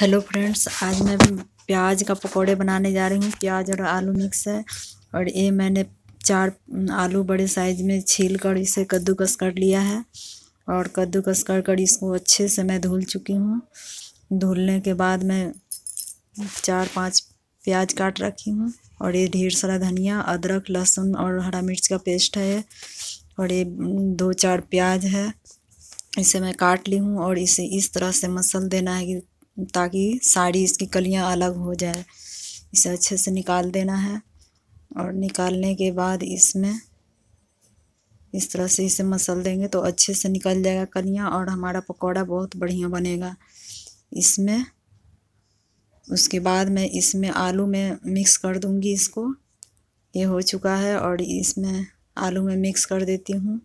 hello friends आज मैं प्याज का पकोड़े बनाने जा रही हूँ प्याज और आलू मिक्स है और ये मैंने चार आलू बड़े साइज में छील कर इसे कद्दूकस कर लिया है और कद्दूकस कर कर इसको अच्छे से मैं धुल चुकी हूँ धुलने के बाद मैं चार पांच प्याज काट रखी हूँ और ये ढेर सारा धनिया अदरक लहसुन और हरा मिर्च का पेस्ट है और ये दो चार प्याज है इसे मैं काट ली हूँ और इसे इस तरह से मसल देना है कि ताकि साड़ी इसकी कलियां अलग हो जाए इसे अच्छे से निकाल देना है और निकालने के बाद इसमें इस तरह से इसे मसल देंगे तो अच्छे से निकल जाएगा कलियां और हमारा पकौड़ा बहुत बढ़िया बनेगा इसमें उसके बाद मैं इसमें आलू में मिक्स कर दूंगी इसको ये हो चुका है और इसमें आलू में मिक्स कर देती हूँ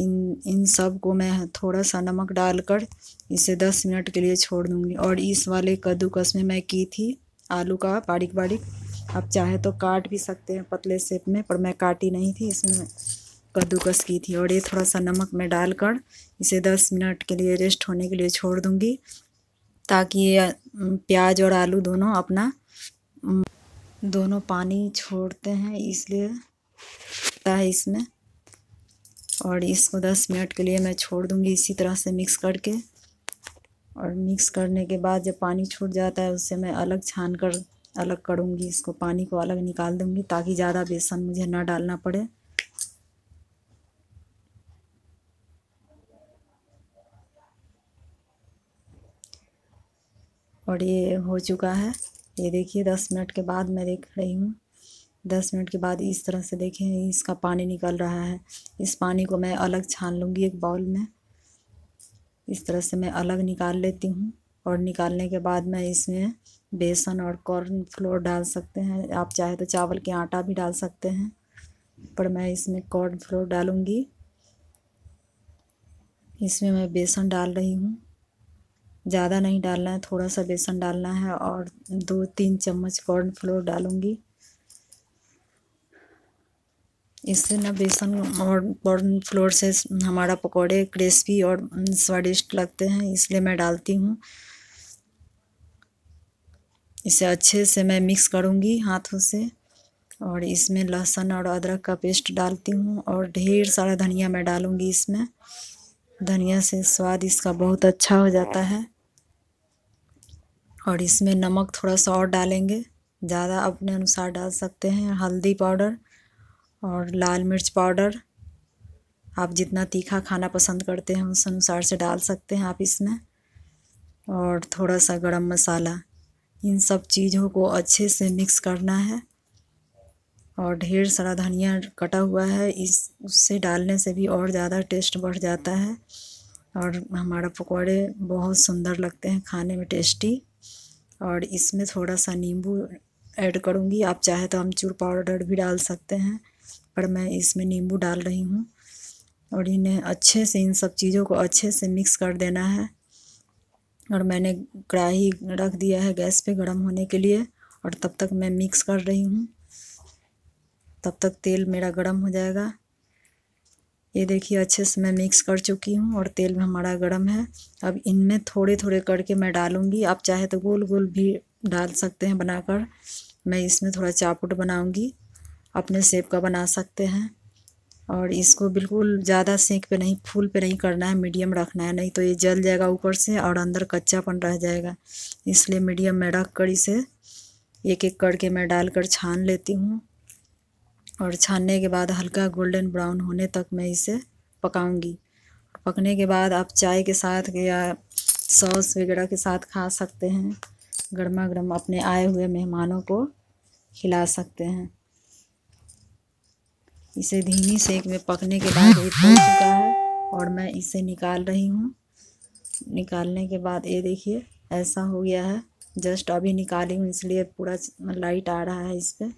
इन इन सब को मैं थोड़ा सा नमक डालकर इसे दस मिनट के लिए छोड़ दूँगी और इस वाले कद्दूकस में मैं की थी आलू का बारीक बारीक आप चाहे तो काट भी सकते हैं पतले सेप में पर मैं काटी नहीं थी इसमें कद्दूकस की थी और ये थोड़ा सा नमक में डालकर इसे दस मिनट के लिए रेस्ट होने के लिए छोड़ दूँगी ताकि ये प्याज और आलू दोनों अपना दोनों पानी छोड़ते हैं इसलिए है इसमें और इसको दस मिनट के लिए मैं छोड़ दूँगी इसी तरह से मिक्स करके और मिक्स करने के बाद जब पानी छूट जाता है उससे मैं अलग छान कर अलग करूँगी इसको पानी को अलग निकाल दूँगी ताकि ज़्यादा बेसन मुझे ना डालना पड़े और ये हो चुका है ये देखिए दस मिनट के बाद मैं देख रही हूँ दस मिनट के बाद इस तरह से देखें इसका पानी निकल रहा है इस पानी को मैं अलग छान लूँगी एक बाउल में इस तरह से मैं अलग निकाल लेती हूँ और निकालने के बाद मैं इसमें बेसन और कॉर्न फ्लोर डाल सकते हैं आप चाहे तो चावल के आटा भी डाल सकते हैं पर मैं इसमें कॉर्न फ्लोर डालूँगी इसमें मैं बेसन डाल रही हूँ ज़्यादा नहीं डालना है थोड़ा सा बेसन डालना है और दो तीन चम्मच कॉर्न फ्लोर डालूँगी इससे ना बेसन और कॉर्न फ्लोर से हमारा पकोड़े क्रिस्पी और स्वादिष्ट लगते हैं इसलिए मैं डालती हूँ इसे अच्छे से मैं मिक्स करूँगी हाथों से और इसमें लहसुन और अदरक का पेस्ट डालती हूँ और ढेर सारा धनिया मैं डालूँगी इसमें धनिया से स्वाद इसका बहुत अच्छा हो जाता है और इसमें नमक थोड़ा सा और डालेंगे ज़्यादा अपने अनुसार डाल सकते हैं हल्दी पाउडर और लाल मिर्च पाउडर आप जितना तीखा खाना पसंद करते हैं उस अनुसार से डाल सकते हैं आप इसमें और थोड़ा सा गरम मसाला इन सब चीज़ों को अच्छे से मिक्स करना है और ढेर सारा धनिया कटा हुआ है इस उससे डालने से भी और ज़्यादा टेस्ट बढ़ जाता है और हमारा पकौड़े बहुत सुंदर लगते हैं खाने में टेस्टी और इसमें थोड़ा सा नींबू ऐड करूँगी आप चाहे तो आमचूर पाउडर भी डाल सकते हैं पर मैं इसमें नींबू डाल रही हूँ और इन्हें अच्छे से इन सब चीज़ों को अच्छे से मिक्स कर देना है और मैंने कढ़ाई रख दिया है गैस पे गर्म होने के लिए और तब तक मैं मिक्स कर रही हूँ तब तक तेल मेरा गर्म हो जाएगा ये देखिए अच्छे से मैं मिक्स कर चुकी हूँ और तेल हमारा गर्म है अब इनमें थोड़े थोड़े करके मैं डालूँगी आप चाहे तो गोल गोल भी डाल सकते हैं बनाकर मैं इसमें थोड़ा चापुट बनाऊँगी अपने सेब का बना सकते हैं और इसको बिल्कुल ज़्यादा सेंक पे नहीं फूल पे नहीं करना है मीडियम रखना है नहीं तो ये जल जाएगा ऊपर से और अंदर कच्चापन रह जाएगा इसलिए मीडियम में रख कर इसे एक एक करके मैं डाल कर छान लेती हूँ और छानने के बाद हल्का गोल्डन ब्राउन होने तक मैं इसे पकाऊंगी पकने के बाद आप चाय के साथ या सॉस वगैरह के साथ खा सकते हैं गर्मा गर्म अपने आए हुए मेहमानों को खिला सकते हैं इसे धीमी सेक में पकने के बाद ये फूल चुका है और मैं इसे निकाल रही हूँ निकालने के बाद ये देखिए ऐसा हो गया है जस्ट अभी निकाली हूँ इसलिए पूरा लाइट आ रहा है इस पर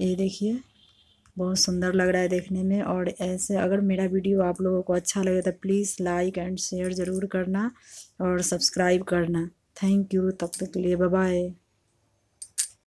ये देखिए बहुत सुंदर लग रहा है देखने में और ऐसे अगर मेरा वीडियो आप लोगों को अच्छा लगे तो प्लीज़ लाइक एंड शेयर ज़रूर करना और सब्सक्राइब करना थैंक यू तब तक के लिए बाय